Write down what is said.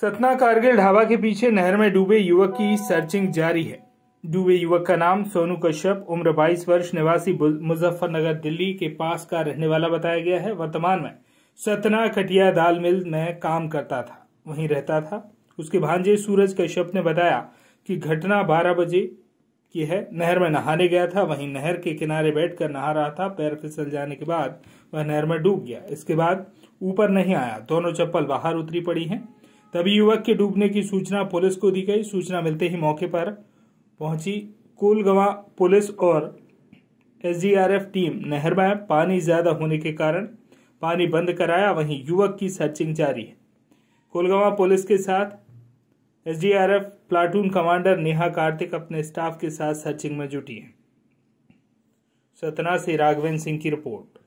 सतना कारगिल ढाबा के पीछे नहर में डूबे युवक की सर्चिंग जारी है डूबे युवक का नाम सोनू कश्यप उम्र 22 वर्ष निवासी मुजफ्फरनगर दिल्ली के पास का रहने वाला बताया गया है वर्तमान में सतना कटिया दाल मिल में काम करता था वहीं रहता था उसके भांजे सूरज कश्यप ने बताया कि घटना 12 बजे की है नहर में नहाने गया था वहीं नहर के किनारे बैठकर नहा रहा था पैर फिसल जाने के बाद वह नहर में डूब गया इसके बाद ऊपर नहीं आया दोनों चप्पल बाहर उतरी पड़ी हैं तभी युवक के डूबने की सूचना पुलिस को दी गई सूचना मिलते ही मौके पर पहुंची कोलगवा पुलिस और एसडीआरएफ टीम नहर में पानी ज्यादा होने के कारण पानी बंद कराया वहीं युवक की सर्चिंग जारी है कोलगवा पुलिस के साथ SDRF platoon commander Neha Kartik अपने स्टाफ के साथ सर्चिंग में जुटी है सतना से राघवेंद्र सिंह की रिपोर्ट